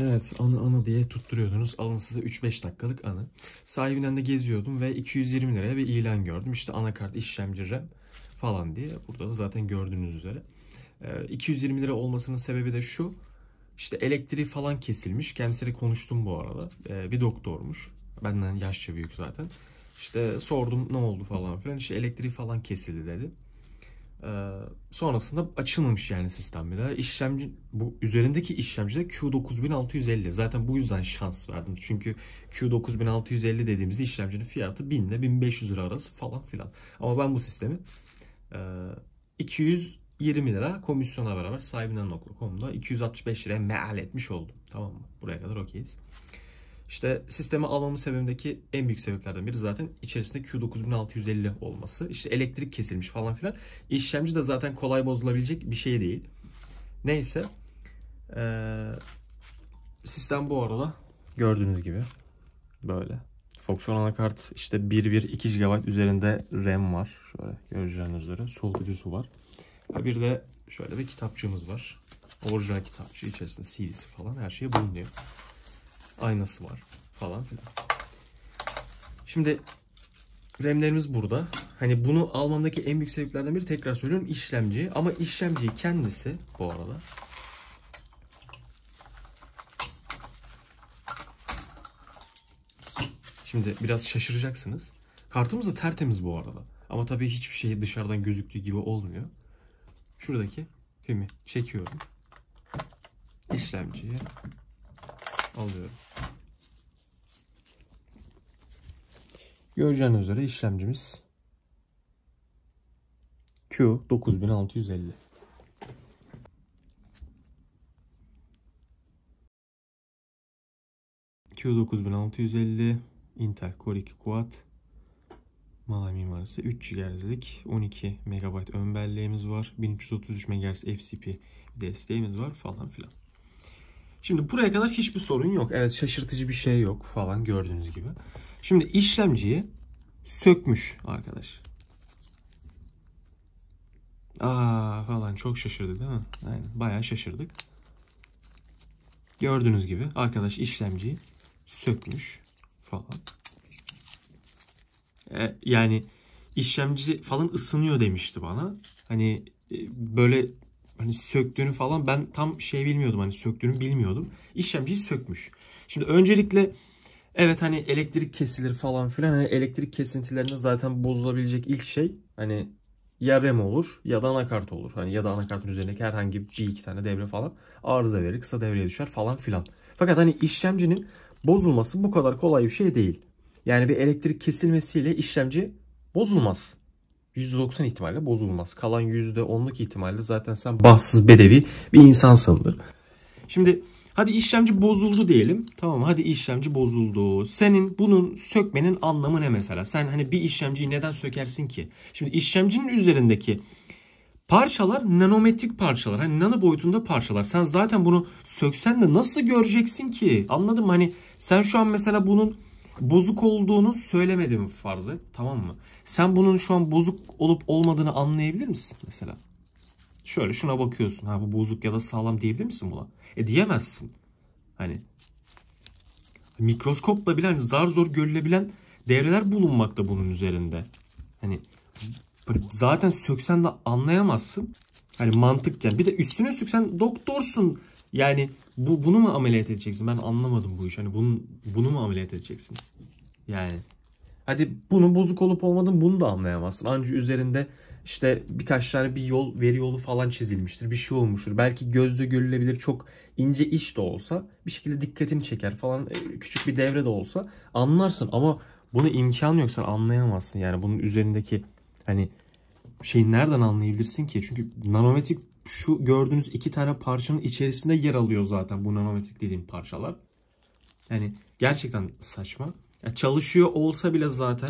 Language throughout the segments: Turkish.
Evet anı anı diye tutturuyordunuz. Alın size 3-5 dakikalık anı. Sahibinden de geziyordum ve 220 liraya bir ilan gördüm. İşte anakart, işlemci, RAM falan diye. Burada da zaten gördüğünüz üzere. 220 ee, lira olmasının sebebi de şu. İşte elektriği falan kesilmiş. Kendisiyle konuştum bu arada. Ee, bir doktormuş. Benden yaşça büyük zaten. İşte sordum ne oldu falan filan. İşte elektriği falan kesildi dedi. Ee, sonrasında açılmamış yani sistem bir daha. İşlemci, bu üzerindeki işlemci de Q9650. Zaten bu yüzden şans verdim. Çünkü Q9650 dediğimizde işlemcinin fiyatı 1000 ile 1500 lira arası falan filan. Ama ben bu sistemi e, 220 lira komisyona beraber sahibinden.com'da 265 liraya meal etmiş oldum. Tamam mı? Buraya kadar okeyiz. İşte sisteme almamın sebebindeki en büyük sebeplerden biri zaten içerisinde Q9650 olması. İşte elektrik kesilmiş falan filan. İşlemci de zaten kolay bozulabilecek bir şey değil. Neyse. Ee, sistem bu arada gördüğünüz gibi böyle. Foxon anakart işte 1.1 2 GB üzerinde RAM var. Şöyle göreceğiniz üzere soğutucusu var. Bir de şöyle bir kitapçığımız var. Orijinal kitapçı içerisinde CD'si falan her şey bulunuyor aynası var falan filan. Şimdi RAM'lerimiz burada. Hani bunu almamdaki en büyük sebeplerden biri tekrar söylüyorum işlemci. Ama işlemci kendisi bu arada Şimdi biraz şaşıracaksınız. Kartımız da tertemiz bu arada. Ama tabii hiçbir şey dışarıdan gözüktüğü gibi olmuyor. Şuradaki filmi çekiyorum. İşlemciye alıyorum. Göreceğiniz üzere işlemcimiz Q 9650. Q9650 Intel Core 2 Quad Malay mimarisi 3 GHz'lik 12 MB ön belleğimiz var. 1333 MHz FCP desteğimiz var falan filan. Şimdi buraya kadar hiçbir sorun yok. Evet şaşırtıcı bir şey yok falan gördüğünüz gibi. Şimdi işlemciyi sökmüş arkadaş. Aa falan çok şaşırdık değil mi? Aynen bayağı şaşırdık. Gördüğünüz gibi arkadaş işlemciyi sökmüş falan. E, yani işlemci falan ısınıyor demişti bana. Hani e, böyle hani söktüğünü falan ben tam şey bilmiyordum hani söktüğünü bilmiyordum. İşlemciyi sökmüş. Şimdi öncelikle Evet hani elektrik kesilir falan filan. Hani elektrik kesintilerinde zaten bozulabilecek ilk şey hani ya RAM olur ya da anakart olur. Hani ya da anakartın üzerindeki herhangi bir iki tane devre falan arıza verir, kısa devreye düşer falan filan. Fakat hani işlemcinin bozulması bu kadar kolay bir şey değil. Yani bir elektrik kesilmesiyle işlemci bozulmaz. %90 ihtimalle bozulmaz. Kalan %10'luk ihtimalle zaten sen bahtsız bedevi bir insansındır. Şimdi Hadi işlemci bozuldu diyelim. Tamam hadi işlemci bozuldu. Senin bunun sökmenin anlamı ne mesela? Sen hani bir işlemciyi neden sökersin ki? Şimdi işlemcinin üzerindeki parçalar nanometrik parçalar. Hani nano boyutunda parçalar. Sen zaten bunu söksen de nasıl göreceksin ki? Anladın mı? Hani sen şu an mesela bunun bozuk olduğunu söylemedim farz et. Tamam mı? Sen bunun şu an bozuk olup olmadığını anlayabilir misin mesela? Şöyle şuna bakıyorsun. Ha bu bozuk ya da sağlam diyebilir misin buna? E diyemezsin. Hani mikroskopla bilen hani zar zor görülebilen devreler bulunmakta bunun üzerinde. Hani zaten söksen de anlayamazsın. Hani mantıkken. Bir de üstüne üstlük sen doktorsun. Yani bu bunu mu ameliyat edeceksin? Ben anlamadım bu iş. Hani bunu bunu mu ameliyat edeceksin? Yani hadi bunun bozuk olup olmadığını bunu da anlayamazsın. Ancak üzerinde işte birkaç tane bir yol, veri yolu falan çizilmiştir. Bir şey olmuştur. Belki gözle görülebilir çok ince iş de olsa bir şekilde dikkatini çeker falan. E, küçük bir devre de olsa anlarsın ama bunu imkan yoksa anlayamazsın. Yani bunun üzerindeki hani şeyi nereden anlayabilirsin ki? Çünkü nanometrik şu gördüğünüz iki tane parçanın içerisinde yer alıyor zaten bu nanometrik dediğim parçalar. Yani gerçekten saçma. Ya çalışıyor olsa bile zaten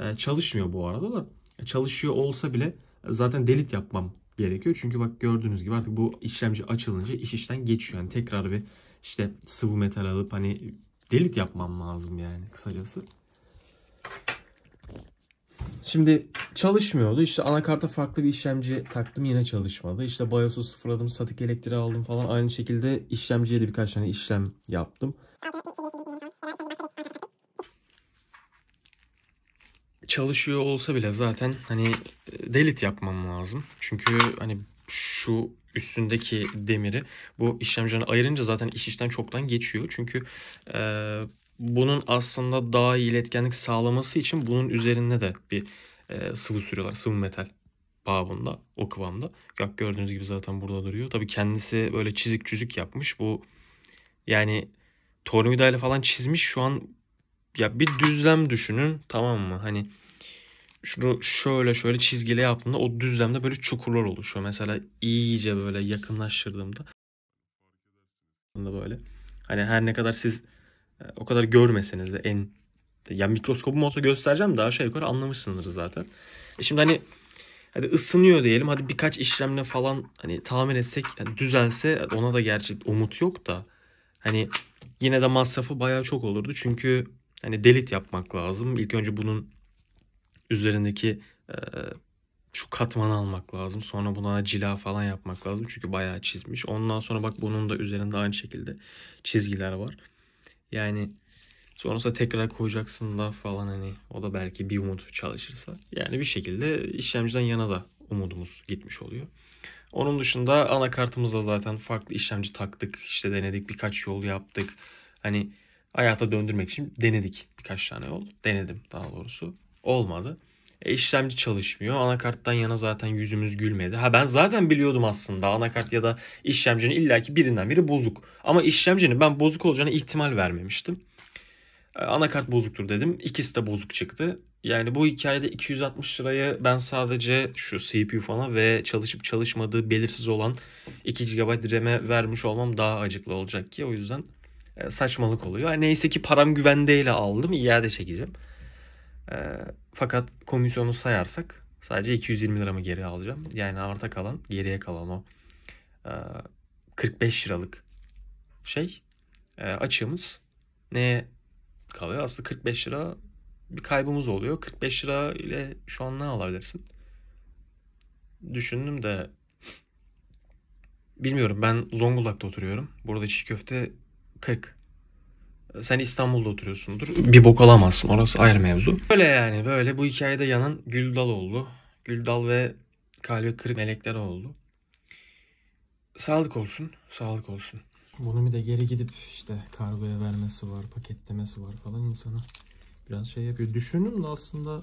e, çalışmıyor bu arada da çalışıyor olsa bile zaten delit yapmam gerekiyor. Çünkü bak gördüğünüz gibi artık bu işlemci açılınca iş işten geçiyor. Yani tekrar bir işte sıvı metal alıp hani delit yapmam lazım yani kısacası. Şimdi çalışmıyordu. İşte anakarta farklı bir işlemci taktım yine çalışmadı. İşte BIOS'u sıfırladım, statik elektriği aldım falan. Aynı şekilde işlemciye de birkaç tane işlem yaptım. çalışıyor olsa bile zaten hani e, delit yapmam lazım. Çünkü hani şu üstündeki demiri bu işlemcilerine ayırınca zaten iş işten çoktan geçiyor. Çünkü e, bunun aslında daha iyi iletkenlik sağlaması için bunun üzerine de bir e, sıvı sürüyorlar. Sıvı metal babında o kıvamda. Bak gördüğünüz gibi zaten burada duruyor. Tabii kendisi böyle çizik çizik yapmış. Bu yani ile falan çizmiş. Şu an ya bir düzlem düşünün tamam mı? Hani şunu şöyle şöyle çizgili yaptığımda o düzlemde böyle çukurlar oluşuyor. Mesela iyice böyle yakınlaştırdığımda böyle. Hani her ne kadar siz e, o kadar görmeseniz de en ya mikroskopum olsa göstereceğim daha şey yukarı anlamışsınızdır zaten. E şimdi hani hadi ısınıyor diyelim. Hadi birkaç işlemle falan hani tahmin etsek yani düzelse ona da gerçi umut yok da hani yine de masrafı bayağı çok olurdu. Çünkü hani delit yapmak lazım. İlk önce bunun üzerindeki e, şu katmanı almak lazım. Sonra buna cila falan yapmak lazım. Çünkü bayağı çizmiş. Ondan sonra bak bunun da üzerinde aynı şekilde çizgiler var. Yani sonrasında tekrar koyacaksın da falan hani o da belki bir umut çalışırsa. Yani bir şekilde işlemciden yana da umudumuz gitmiş oluyor. Onun dışında anakartımıza zaten farklı işlemci taktık. İşte denedik birkaç yol yaptık. Hani hayata döndürmek için denedik birkaç tane yol. Denedim daha doğrusu. Olmadı. E, işlemci çalışmıyor. Anakarttan yana zaten yüzümüz gülmedi. Ha ben zaten biliyordum aslında anakart ya da işlemcinin illaki birinden biri bozuk. Ama işlemcinin ben bozuk olacağına ihtimal vermemiştim. E, anakart bozuktur dedim. İkisi de bozuk çıktı. Yani bu hikayede 260 lirayı ben sadece şu CPU falan ve çalışıp çalışmadığı belirsiz olan 2 GB RAM'e vermiş olmam daha acıklı olacak ki o yüzden e, saçmalık oluyor. Neyse ki param güvendeyle aldım. İade çekeceğim. E, fakat komisyonu sayarsak sadece 220 liramı geri alacağım. Yani arta kalan, geriye kalan o 45 e, liralık şey açığımız neye kalıyor? Aslında 45 lira bir kaybımız oluyor. 45 lira ile şu an ne alabilirsin? Düşündüm de bilmiyorum ben Zonguldak'ta oturuyorum. Burada çiğ köfte 40. Sen İstanbul'da oturuyorsundur. Bir bok alamazsın. Orası ayrı mevzu. Böyle yani böyle bu hikayede yanan Güldal oldu. Güldal ve kalbi kırık melekler oldu. Sağlık olsun. Sağlık olsun. Bunu bir de geri gidip işte kargoya vermesi var, paketlemesi var falan insana biraz şey yapıyor. Düşündüm de aslında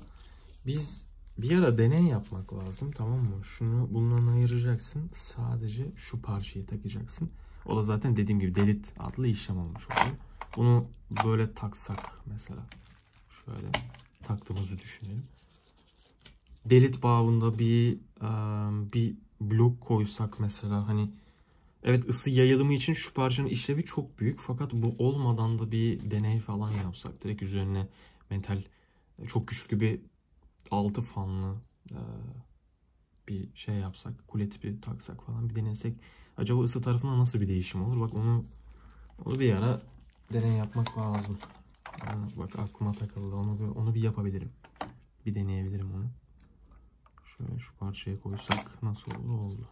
biz bir ara deney yapmak lazım tamam mı? Şunu bundan ayıracaksın. Sadece şu parçayı takacaksın. O da zaten dediğim gibi delit adlı işlem olmuş oldu. Bunu böyle taksak mesela. Şöyle taktığımızı düşünelim. Delit bağında bir e, bir blok koysak mesela hani evet ısı yayılımı için şu parçanın işlevi çok büyük fakat bu olmadan da bir deney falan yapsak direkt üzerine metal e, çok güçlü bir altı fanlı e, bir şey yapsak, kule tipi taksak falan bir denesek acaba ısı tarafında nasıl bir değişim olur? Bak onu onu bir ara deney yapmak lazım. bak aklıma takıldı. Onu bir, onu bir yapabilirim. Bir deneyebilirim onu. Şöyle şu parçaya koysak nasıl olur? Oldu.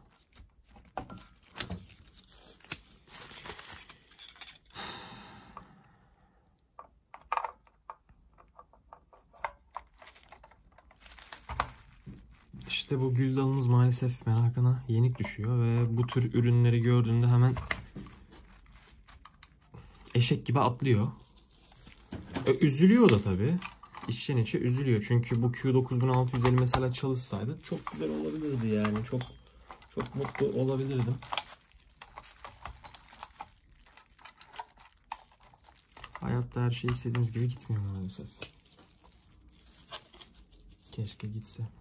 İşte bu gül dalınız maalesef merakına yenik düşüyor ve bu tür ürünleri gördüğünde hemen eşek gibi atlıyor. E, üzülüyor da tabii. İçten içe üzülüyor. Çünkü bu Q9650 mesela çalışsaydı çok güzel olabilirdi yani. Çok çok mutlu olabilirdim. Hayatta her şey istediğimiz gibi gitmiyor maalesef. Keşke gitse.